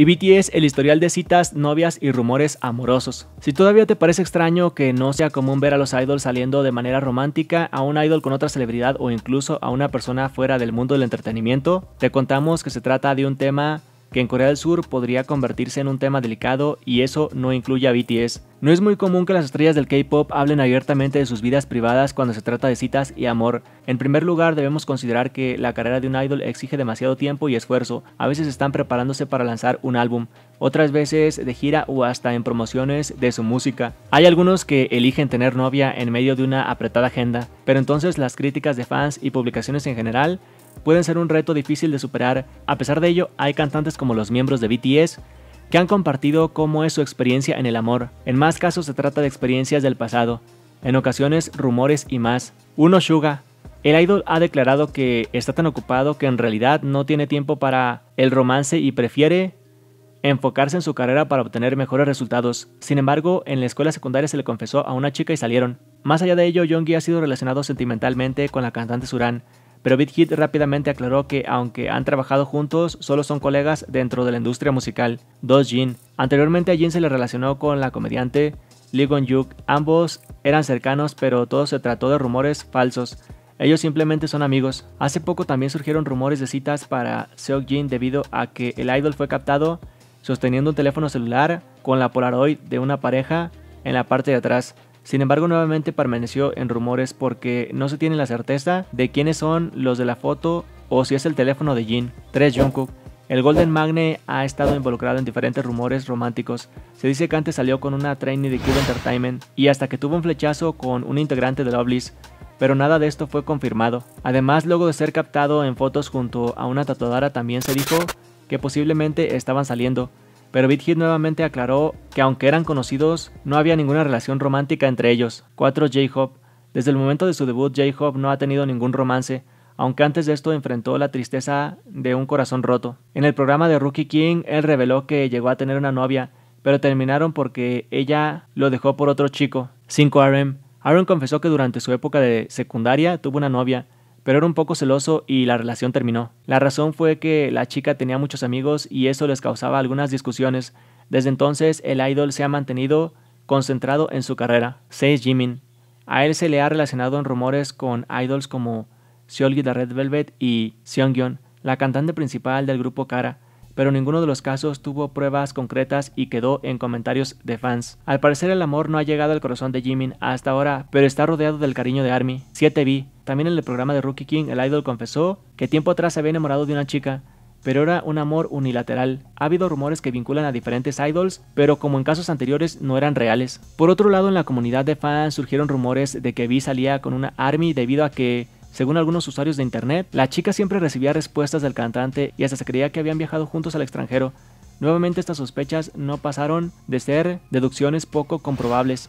Y BTS, el historial de citas, novias y rumores amorosos. Si todavía te parece extraño que no sea común ver a los idols saliendo de manera romántica, a un idol con otra celebridad o incluso a una persona fuera del mundo del entretenimiento, te contamos que se trata de un tema que en Corea del Sur podría convertirse en un tema delicado y eso no incluye a BTS. No es muy común que las estrellas del K-pop hablen abiertamente de sus vidas privadas cuando se trata de citas y amor. En primer lugar, debemos considerar que la carrera de un idol exige demasiado tiempo y esfuerzo. A veces están preparándose para lanzar un álbum, otras veces de gira o hasta en promociones de su música. Hay algunos que eligen tener novia en medio de una apretada agenda, pero entonces las críticas de fans y publicaciones en general pueden ser un reto difícil de superar. A pesar de ello, hay cantantes como los miembros de BTS que han compartido cómo es su experiencia en el amor. En más casos se trata de experiencias del pasado, en ocasiones rumores y más. Uno Suga. El idol ha declarado que está tan ocupado que en realidad no tiene tiempo para el romance y prefiere enfocarse en su carrera para obtener mejores resultados. Sin embargo, en la escuela secundaria se le confesó a una chica y salieron. Más allá de ello, Yongi ha sido relacionado sentimentalmente con la cantante Suran, pero Big rápidamente aclaró que aunque han trabajado juntos, solo son colegas dentro de la industria musical. Dos Jin. Anteriormente a Jin se le relacionó con la comediante Lee Gon-yuk. Ambos eran cercanos, pero todo se trató de rumores falsos. Ellos simplemente son amigos. Hace poco también surgieron rumores de citas para Jin debido a que el idol fue captado sosteniendo un teléfono celular con la Polaroid de una pareja en la parte de atrás. Sin embargo, nuevamente permaneció en rumores porque no se tiene la certeza de quiénes son los de la foto o si es el teléfono de Jin. 3. Jungkook. El Golden Magne ha estado involucrado en diferentes rumores románticos. Se dice que antes salió con una trainee de Cube Entertainment y hasta que tuvo un flechazo con un integrante de Loveless, pero nada de esto fue confirmado. Además, luego de ser captado en fotos junto a una tatuadora también se dijo que posiblemente estaban saliendo, pero Big nuevamente aclaró que aunque eran conocidos, no había ninguna relación romántica entre ellos. 4. J-Hope. Desde el momento de su debut, J-Hope no ha tenido ningún romance, aunque antes de esto enfrentó la tristeza de un corazón roto. En el programa de Rookie King, él reveló que llegó a tener una novia, pero terminaron porque ella lo dejó por otro chico. 5. Aaron. Aaron confesó que durante su época de secundaria tuvo una novia, pero era un poco celoso y la relación terminó. La razón fue que la chica tenía muchos amigos y eso les causaba algunas discusiones. Desde entonces el idol se ha mantenido concentrado en su carrera. Seis Jimin. A él se le ha relacionado en rumores con idols como Seolgi de Red Velvet y Seongyeon, la cantante principal del grupo Kara pero ninguno de los casos tuvo pruebas concretas y quedó en comentarios de fans. Al parecer el amor no ha llegado al corazón de Jimin hasta ahora, pero está rodeado del cariño de ARMY. 7B. También en el programa de Rookie King, el idol confesó que tiempo atrás se había enamorado de una chica, pero era un amor unilateral. Ha habido rumores que vinculan a diferentes idols, pero como en casos anteriores no eran reales. Por otro lado, en la comunidad de fans surgieron rumores de que V salía con una ARMY debido a que según algunos usuarios de internet, la chica siempre recibía respuestas del cantante y hasta se creía que habían viajado juntos al extranjero. Nuevamente estas sospechas no pasaron de ser deducciones poco comprobables.